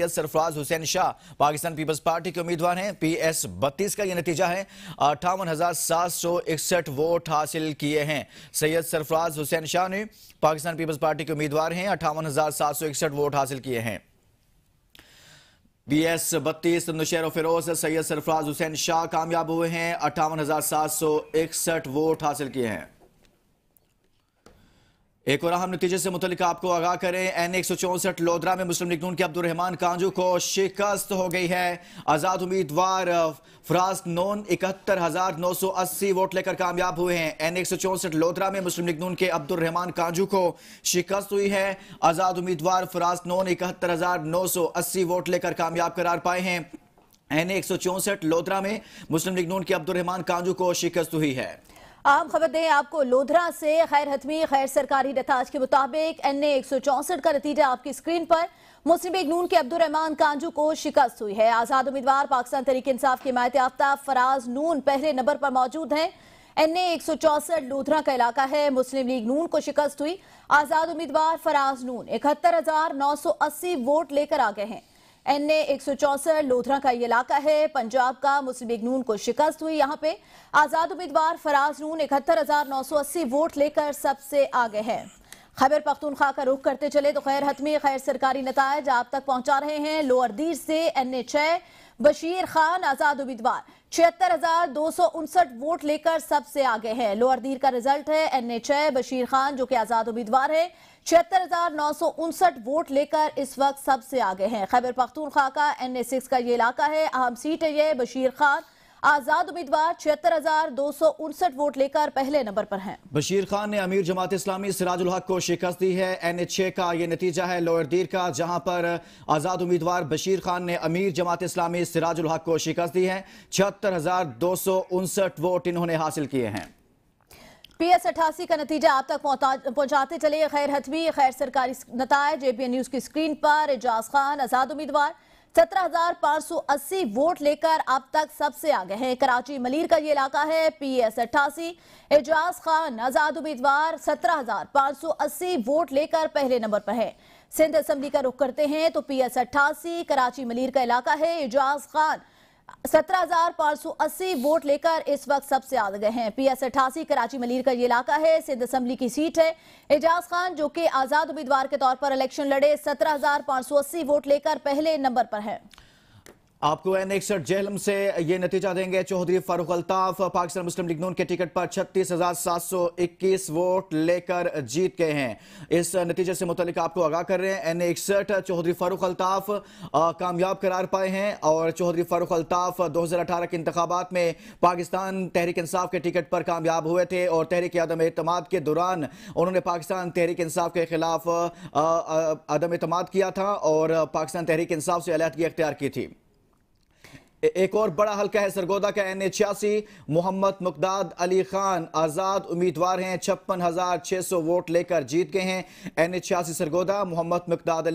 Sarfaraz Hussain Shah Pakistan Peoples Party के उम्मीदवार हैं पीएस 32 का यह नतीजा है अठावन वोट हासिल किए हैं सैयद सरफराज हुसैन शाह ने पाकिस्तान पीपल्स पार्टी के उम्मीदवार हैं अठावन वोट हासिल किए हैं पी एस बत्तीस फिरोज सैयद सरफराज हुसैन शाह कामयाब हुए हैं अट्ठावन वोट हासिल किए हैं एक और अहम नतीजे से मुतल आपको आगाह करें एन एक सौ चौंसठ लोधरा में मुस्लिम लीग नून के अब्दुलरहमान कांजू को शिकस्त हो गई है आजाद उम्मीदवार फराज नोन इकहत्तर हजार नौ सौ अस्सी वोट लेकर कामयाब हुए हैं एन एक सौ चौंसठ लोधरा में मुस्लिम लीग नून के अब्दुलरहमान कांजू को शिकस्त हुई है आजाद उम्मीदवार फराज नोन इकहत्तर हजार नौ सौ अस्सी वोट लेकर कामयाब करार पाए हैं एन एक सौ चौंसठ लोधरा में मुस्लिम लीग नून के अब्दुलरहमान कांजू को शिकस्त हुई है आम खबर दें आपको लोधरा से खैर हतमी खैर सरकारी नताज के मुताबिक एन ए एक सौ चौंसठ का नतीजा आपकी स्क्रीन पर मुस्लिम लीग नून के अब्दुलरहमान कांजू को शिकस्त हुई है आज़ाद उम्मीदवार पाकिस्तान तरीके इंसाफ की हिमायत याफ्ता फराज नून पहले नंबर पर मौजूद हैं एन ए एक सौ चौसठ लोधरा का इलाका है मुस्लिम लीग नून को शिकस्त हुई आज़ाद उम्मीदवार फराज नून इकहत्तर हजार नौ सौ अस्सी वोट लेकर आ गए हैं एन ए एक लोधरा का ये इलाका है पंजाब का मुस्लिम लीग नून को शिकस्त हुई यहाँ पे आजाद उम्मीदवार फराज नून इकहत्तर हजार नौ सौ अस्सी वोट लेकर सबसे आगे हैं खैबर पख्तूनख्वा का रुख करते चले तो खैर हतमी खैर सरकारी नतज आप तक पहुंचा रहे हैं लोअर दीर से एन ए छह बशीर खान आजाद उम्मीदवार छिहत्तर हजार दो सौ उनसठ वोट लेकर सबसे आगे हैं लोअर दीर का रिजल्ट है एन एच बशीर खान जो कि आजाद उम्मीदवार है छिहत्तर हजार नौ सौ उनसठ वोट लेकर इस वक्त सबसे आगे हैं खैबर पख्तूनख्वा का एन ए सिक्स का ये इलाका है अहम सीट है ये बशीर खान आजाद उम्मीदवार छिहत्तर वोट लेकर पहले नंबर पर हैं। बशीर खान ने अमीर जमात इस्लामी सिराजुल हक को शिकस्त दी है एनएचए का ये नतीजा है लोअर दीर का जहां पर आजाद उम्मीदवार बशीर खान ने अमीर जमात इस्लामी सिराजुल हक को शिकस्त दी है छिहत्तर वोट इन्होंने हासिल किए हैं पीएस अठासी का नतीजा आप तक पहुंचाते चले गैर हतमी गैर सरकारी नतज एपीएन न्यूज की स्क्रीन पर एजाज खान आजाद उम्मीदवार 17,580 वोट लेकर अब तक सबसे आगे हैं कराची मलिर का ये इलाका है पीएस अट्ठासी एजाज खान आजाद उम्मीदवार 17,580 वोट लेकर पहले नंबर पर है सिंध असम्बली का रुख करते हैं तो पीएस अट्ठासी कराची मलिर का इलाका है एजाज खान सत्रह वोट लेकर इस वक्त सबसे आगे गए हैं पीएस अट्ठासी कराची मलिर का ये इलाका है सिंध असम्बली की सीट है एजाज खान जो कि आजाद उम्मीदवार के तौर पर इलेक्शन लड़े सत्रह वोट लेकर पहले नंबर पर है आपको एन एकसठ जेहलम से ये नतीजा देंगे चौधरी फारूक अल्ताफ पाकिस्तान मुस्लिम लीग नून के टिकट पर छत्तीस हजार सात सौ इक्कीस वोट लेकर जीत गए हैं इस नतीजे से मुतलिक आपको आगाह कर रहे हैं एन एकसठ चौधरी फारूक अल्ताफ कामयाब करार पाए हैं और चौधरी फारूक अल्ताफ दो हजार अठारह के इंतबात में पाकिस्तान तहरीक इंसाफ के टिकट पर कामयाब हुए थे और तहरीक आदम अतमाद के दौरान उन्होंने पाकिस्तान तहरीक इंसाफ के खिलाफ आदम अतमाद किया था और पाकिस्तान तहरीक इंसाफ से अलहदगी अख्तियार की थी एक और बड़ा हल्का है सरगोदा का एन ए छियासी मोहम्मद मुकदाद अली खान आज़ाद उम्मीदवार हैं छप्पन हज़ार छह सौ वोट लेकर जीत गए हैं एन एच छियासी सरगोदा मोहम्मद मुकदाद